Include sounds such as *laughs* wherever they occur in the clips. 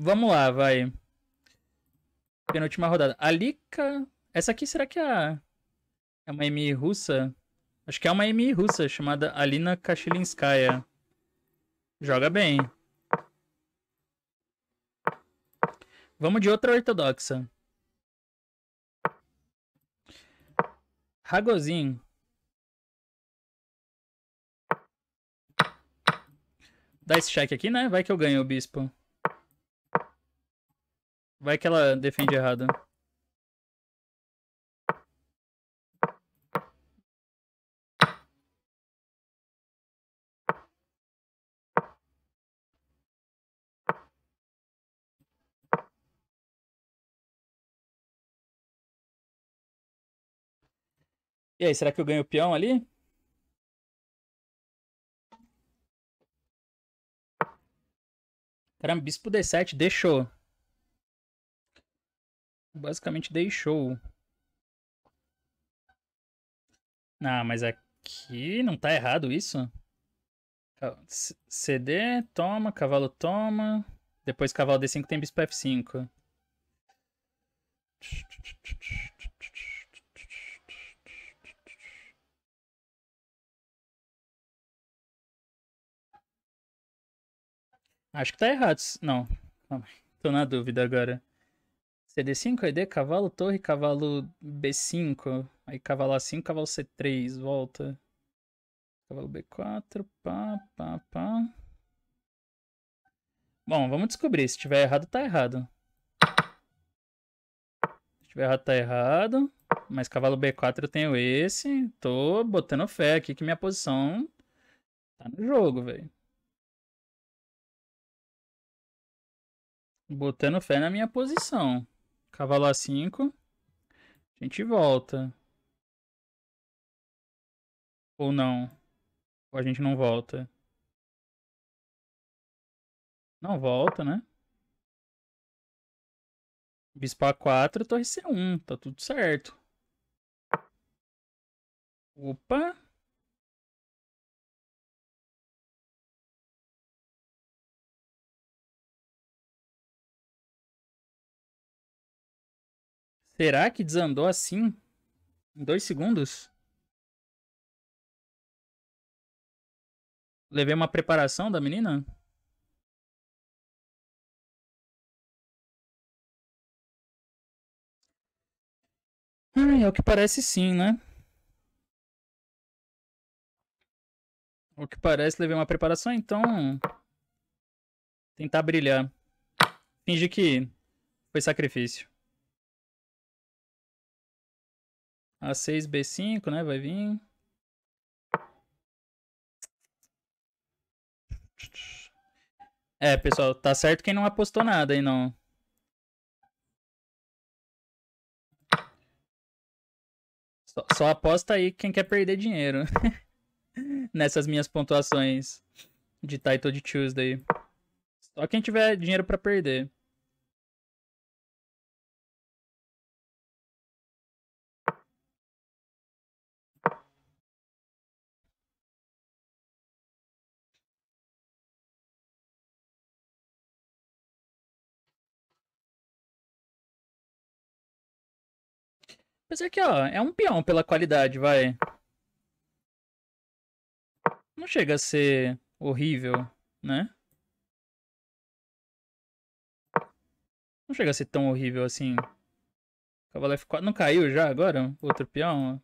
Vamos lá, vai. Penúltima rodada. Alika. Essa aqui será que é, a... é uma MI russa? Acho que é uma MI russa chamada Alina Kashilinskaya. Joga bem. Vamos de outra ortodoxa. Ragozin. Dá esse cheque aqui, né? Vai que eu ganho o bispo. Vai que ela defende errado. E aí, será que eu ganho o peão ali? Caramba, bispo D7, deixou basicamente deixou. Ah, mas aqui não tá errado isso? CD, toma, cavalo toma. Depois cavalo D5 tem bispo F5. Acho que tá errado. Não, tô na dúvida agora. CD5, ED, cavalo, torre, cavalo B5. Aí cavalo A5, cavalo C3, volta. Cavalo B4, pá, pá, pá. Bom, vamos descobrir. Se tiver errado, tá errado. Se tiver errado, tá errado. Mas cavalo B4 eu tenho esse. Tô botando fé aqui que minha posição tá no jogo, velho. Botando fé na minha posição. Cavalar 5. A gente volta. Ou não. Ou a gente não volta. Não volta, né? Bispo A4, torre C1. Tá tudo certo. Opa. Será que desandou assim? Em dois segundos? Levei uma preparação da menina? Ai, é o que parece sim, né? O que parece, levei uma preparação, então. Tentar brilhar. Fingir que foi sacrifício. A6, B5, né? Vai vir. É, pessoal, tá certo quem não apostou nada aí, não. Só, só aposta aí quem quer perder dinheiro. *laughs* Nessas minhas pontuações de Title de Tuesday. Só quem tiver dinheiro para perder. Mas aqui ó, é um peão pela qualidade, vai. Não chega a ser horrível, né? Não chega a ser tão horrível assim. Cavalo F4 não caiu já agora? Outro peão?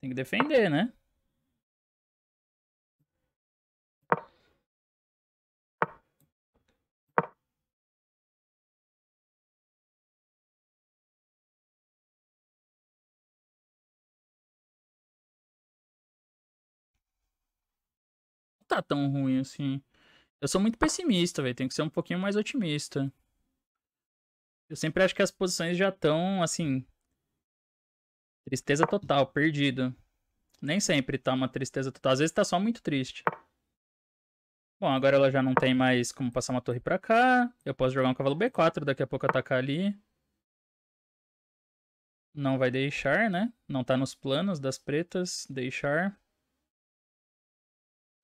Tem que defender, né? tá tão ruim assim. Eu sou muito pessimista, velho. Tem que ser um pouquinho mais otimista. Eu sempre acho que as posições já estão, assim. Tristeza total, perdido. Nem sempre tá uma tristeza total. Às vezes tá só muito triste. Bom, agora ela já não tem mais como passar uma torre pra cá. Eu posso jogar um cavalo B4, daqui a pouco atacar ali. Não vai deixar, né? Não tá nos planos das pretas, deixar.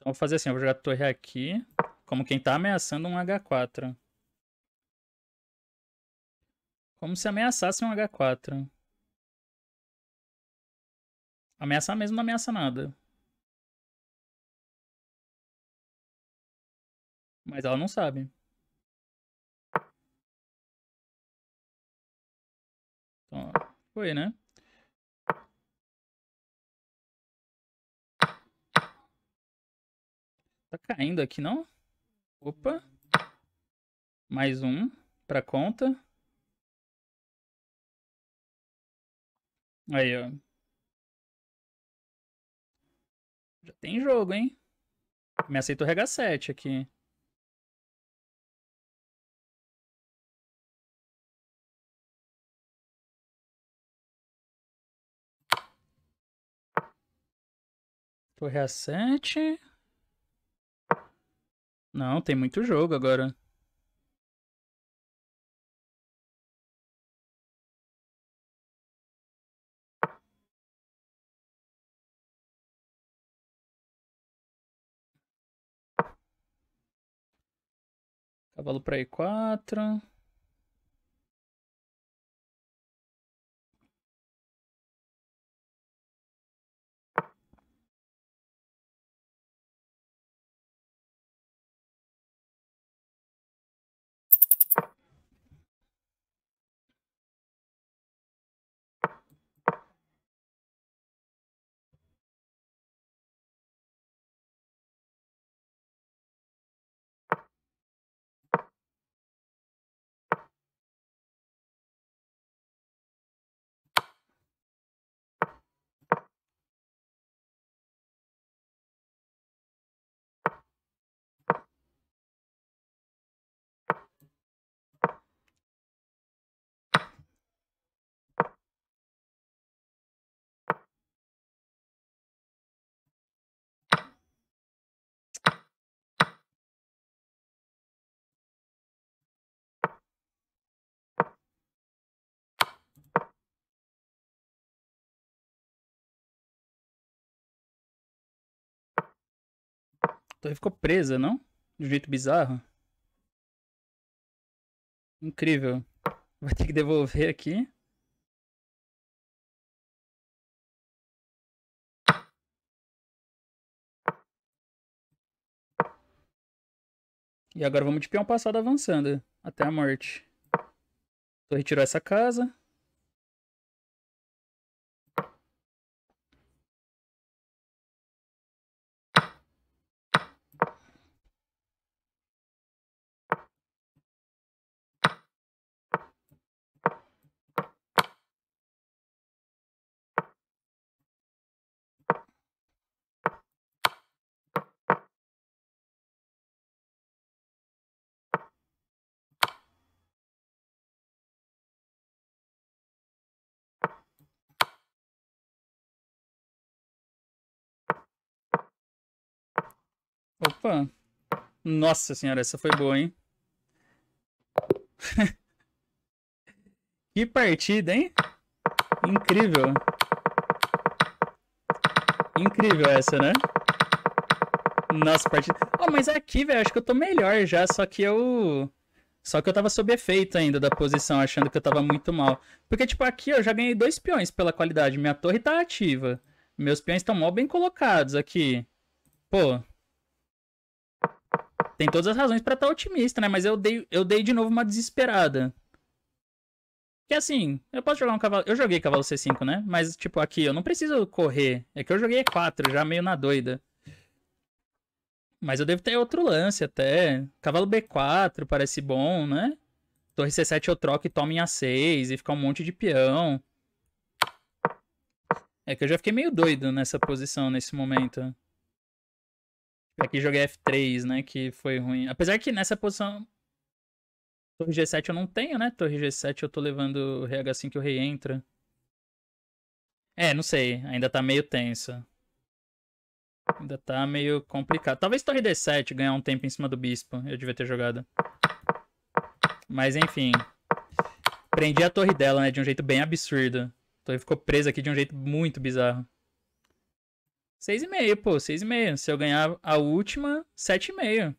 Então vou fazer assim, eu vou jogar torre aqui, como quem tá ameaçando um H4. Como se ameaçasse um H4. Ameaçar mesmo não ameaça nada. Mas ela não sabe. Então, foi, né? Tá caindo aqui, não? Opa. Mais um pra conta. Aí, ó. Já tem jogo, hein? Me aceito o RH7 aqui. Torre A7. Não, tem muito jogo agora. Cavalo para E4. torre ficou presa, não? De um jeito bizarro. Incrível. Vai ter que devolver aqui. E agora vamos de peão passado avançando até a morte. Então retirou essa casa. Opa! Nossa senhora, essa foi boa, hein? *laughs* que partida, hein? Incrível. Incrível essa, né? Nossa, partida. Oh, mas aqui, velho, acho que eu tô melhor já, só que eu. Só que eu tava sob efeito ainda da posição, achando que eu tava muito mal. Porque, tipo, aqui eu já ganhei dois peões pela qualidade. Minha torre tá ativa. Meus peões estão mal bem colocados aqui. Pô, tem todas as razões para estar tá otimista, né? Mas eu dei, eu dei de novo uma desesperada. Que assim, eu posso jogar um cavalo. Eu joguei cavalo C5, né? Mas, tipo, aqui eu não preciso correr. É que eu joguei E4, já meio na doida. Mas eu devo ter outro lance até. Cavalo B4 parece bom, né? Torre C7 eu troco e tomo em A6 e fica um monte de peão. É que eu já fiquei meio doido nessa posição nesse momento. Aqui joguei F3, né? Que foi ruim. Apesar que nessa posição. Torre G7 eu não tenho, né? Torre G7 eu tô levando RH5 assim que o rei entra. É, não sei. Ainda tá meio tensa. Ainda tá meio complicado. Talvez Torre D7 ganhar um tempo em cima do Bispo. Eu devia ter jogado. Mas enfim. Prendi a torre dela, né? De um jeito bem absurdo. A torre ficou presa aqui de um jeito muito bizarro. 6,5, pô, 6,5. Se eu ganhar a última, 7,5.